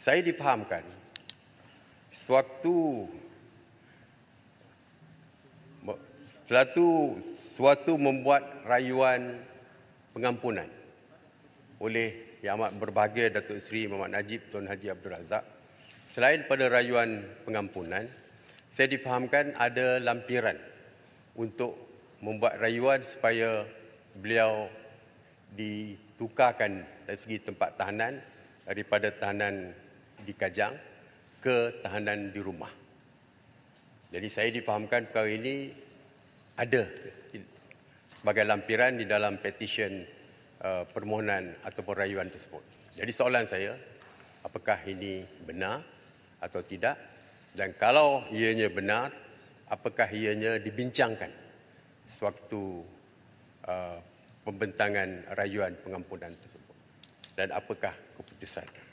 saya difahamkan suatu suatu suatu membuat rayuan pengampunan oleh Yang Amat Berbahagia Datuk Seri Muhammad Najib Tuan Haji Abdul Razak selain pada rayuan pengampunan saya difahamkan ada lampiran untuk membuat rayuan supaya beliau ditukarkan dari segi tempat tahanan daripada tahanan di Kajang ke tahanan di rumah. Jadi saya dipahamkan perkara ini ada sebagai lampiran di dalam petisyen uh, permohonan ataupun rayuan tersebut. Jadi soalan saya, apakah ini benar atau tidak? Dan kalau ianya benar, apakah ianya dibincangkan sewaktu uh, pembentangan rayuan pengampunan tersebut? Dan apakah keputusan?